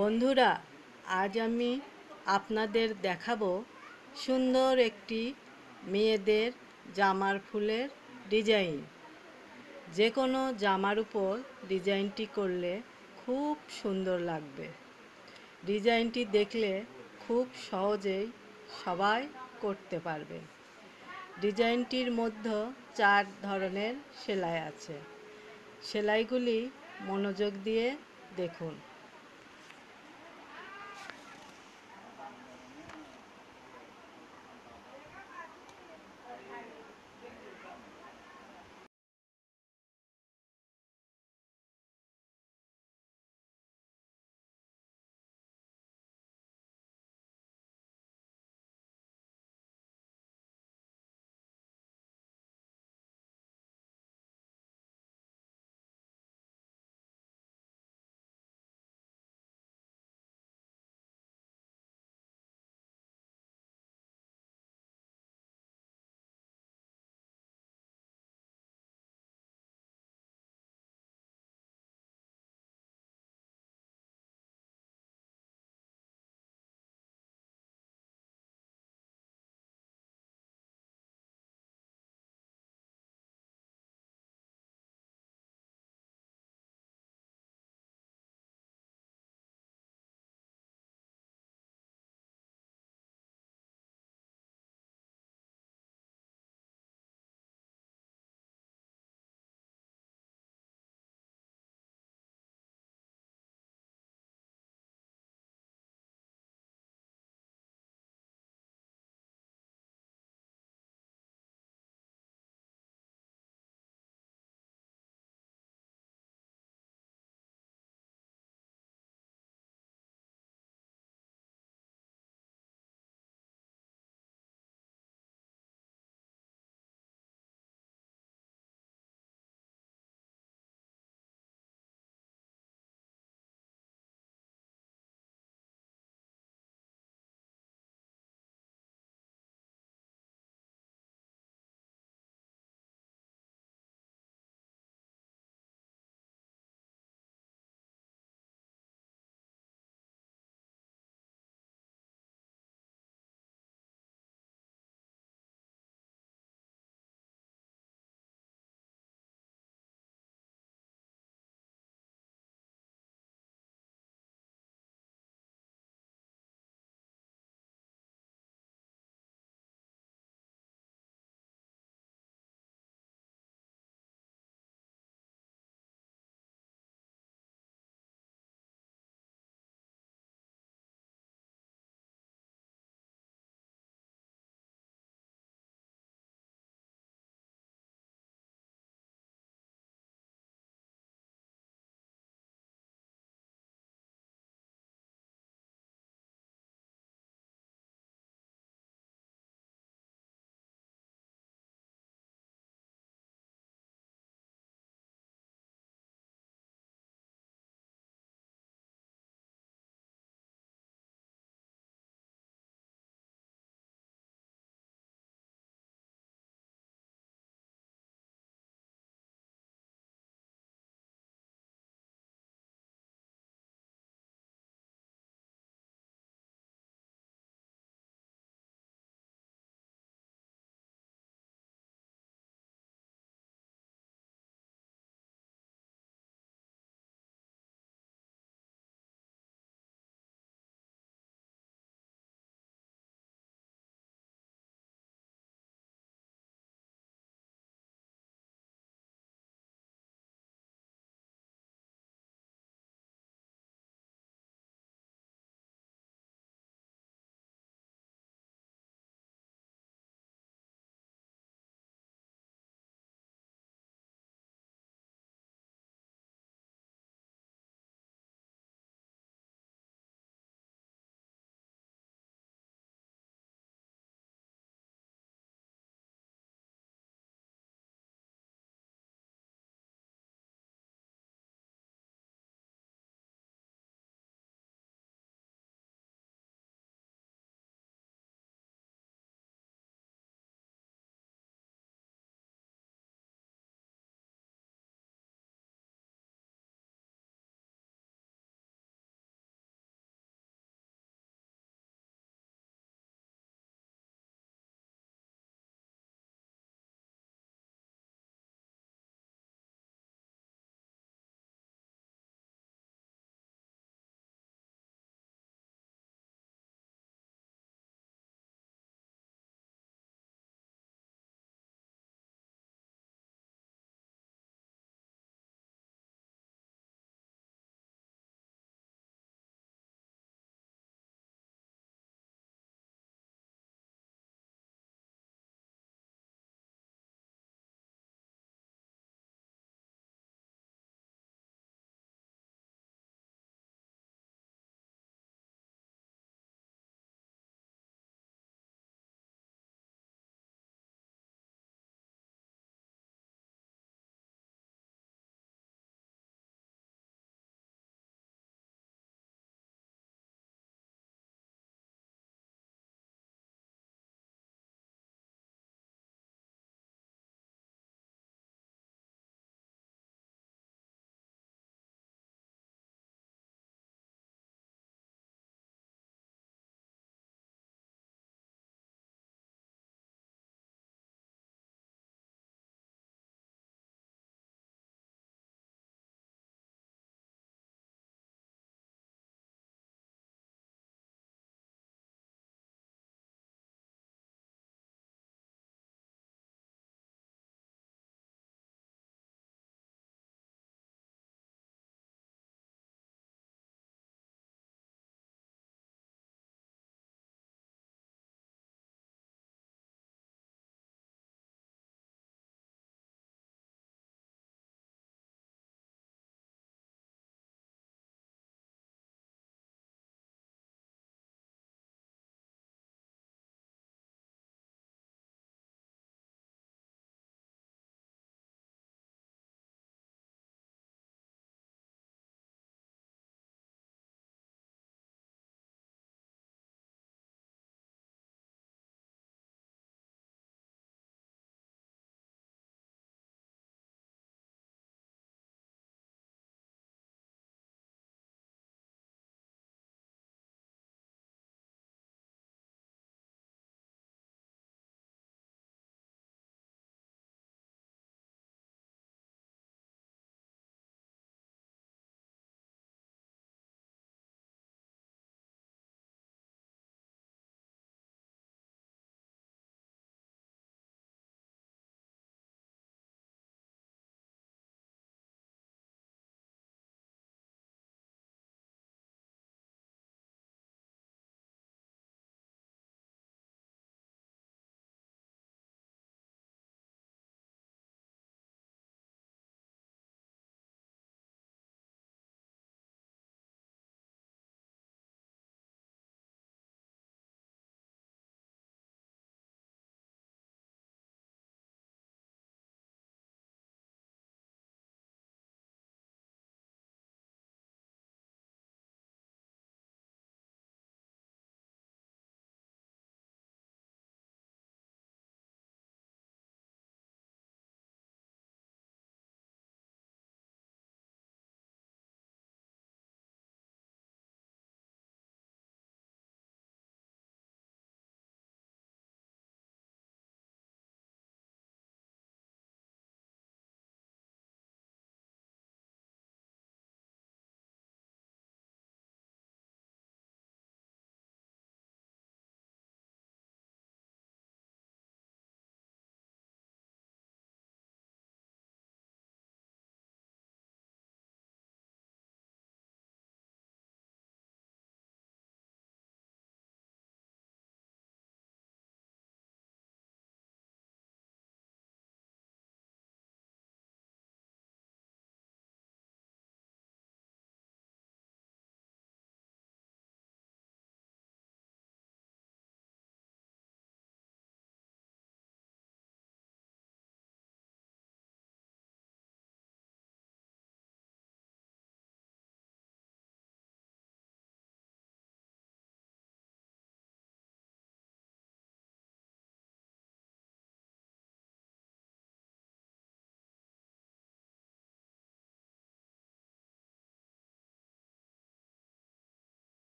বন্ধুরা আজ আমি আপনাদের দেখাবো সুন্দর একটি মেয়েদের জামার ফুলের ডিজাইন যে কোনো জামার উপর ডিজাইনটি করলে খুব সুন্দর লাগবে ডিজাইনটি দেখলে খুব সহজেই সবাই করতে পারবে ডিজাইনটির মধ্যে চার ধরনের সেলাই আছে সেলাইগুলি মনোযোগ দিয়ে দেখুন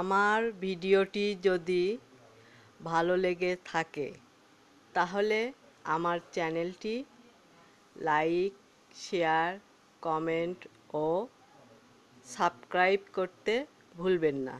আমার ভিডিওটি যদি ভালো লেগে থাকে তাহলে আমার চ্যানেলটি লাইক শেয়ার কমেন্ট ও সাবস্ক্রাইব করতে ভুলবেন না